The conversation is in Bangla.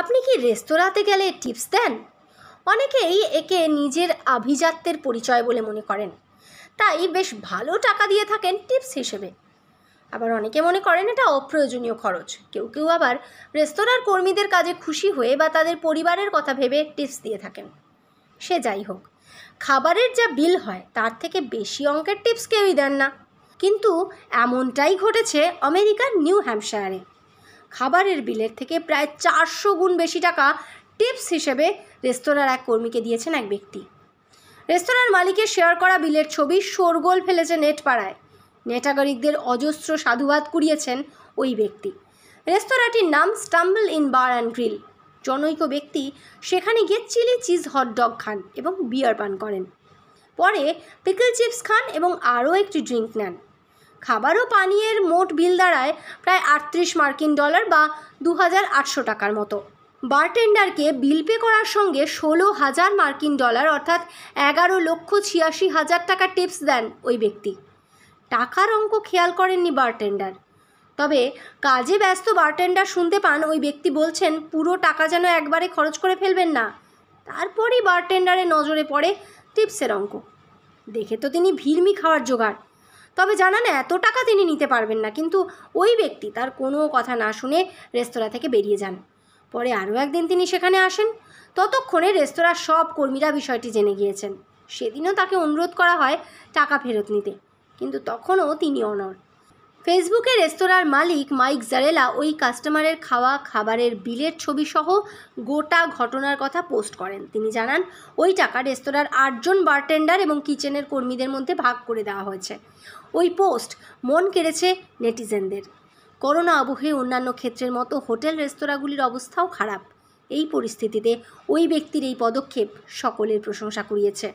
আপনি কি রেস্তোরাঁতে গেলে টিপস দেন অনেকেই একে নিজের আভিজাত্যের পরিচয় বলে মনে করেন তাই বেশ ভালো টাকা দিয়ে থাকেন টিপস হিসেবে আবার অনেকে মনে করেন এটা অপ্রয়োজনীয় খরচ কেউ কেউ আবার রেস্তোরাঁর কর্মীদের কাজে খুশি হয়ে বা তাদের পরিবারের কথা ভেবে টিপস দিয়ে থাকেন সে যাই হোক খাবারের যা বিল হয় তার থেকে বেশি অঙ্কের টিপস কেউই দেন না কিন্তু এমনটাই ঘটেছে আমেরিকার নিউ হ্যাম্পশায়ারে খাবারের বিলের থেকে প্রায় চারশো গুণ বেশি টাকা টিপস হিসেবে রেস্তোরাঁর এক কর্মীকে দিয়েছেন এক ব্যক্তি রেস্তোরাঁর মালিকের শেয়ার করা বিলের ছবি শোরগোল ফেলেছে নেট পাড়ায় নেটাগরিকদের অজস্র সাধুবাদ কুড়িয়েছেন ওই ব্যক্তি রেস্তোরাঁটির নাম Stumble Inn Bar and Grill জনৈক ব্যক্তি সেখানে গিয়ে চিলি চিজ হটডগ খান এবং বিয়ার পান করেন পরে পিকল চিপস খান এবং আরও একটি ড্রিঙ্ক নেন খাবার ও পানীয়ের মোট বিল দাঁড়ায় প্রায় আটত্রিশ মার্কিন ডলার বা দু হাজার আটশো টাকার মতো বারটেন্ডারকে বিল পে করার সঙ্গে ষোলো হাজার মার্কিন ডলার অর্থাৎ এগারো লক্ষ ছিয়াশি হাজার টাকা টিপস দেন ওই ব্যক্তি টাকার অঙ্ক খেয়াল করেননি বারটেন্ডার তবে কাজে ব্যস্ত বারটেন্ডার শুনতে পান ওই ব্যক্তি বলছেন পুরো টাকা যেন একবারে খরচ করে ফেলবেন না তারপরই বারটেন্ডারের নজরে পড়ে টিপসের অঙ্ক দেখে তো তিনি ভিড়মি খাওয়ার জোগাড় তবে জানান এত টাকা তিনি নিতে পারবেন না কিন্তু ওই ব্যক্তি তার কোনো কথা না শুনে রেস্তোরাঁ থেকে বেরিয়ে যান পরে আরও একদিন তিনি সেখানে আসেন ততক্ষণে রেস্তোরাঁর সব কর্মীরা বিষয়টি জেনে গিয়েছেন সেদিনও তাকে অনুরোধ করা হয় টাকা ফেরত নিতে কিন্তু তখনও তিনি অনড় ফেসবুকে রেস্তোরাঁর মালিক মাইক জারেলা ওই কাস্টমারের খাওয়া খাবারের বিলের ছবি সহ গোটা ঘটনার কথা পোস্ট করেন তিনি জানান ওই টাকা রেস্তোরাঁর আটজন বারটেন্ডার এবং কিচেনের কর্মীদের মধ্যে ভাগ করে দেওয়া হয়েছে ওই পোস্ট মন কেড়েছে নেটিজেনদের করোনা আবহে অন্যান্য ক্ষেত্রের মতো হোটেল রেস্তোরাঁগুলির অবস্থাও খারাপ এই পরিস্থিতিতে ওই ব্যক্তির এই পদক্ষেপ সকলের প্রশংসা করিয়েছে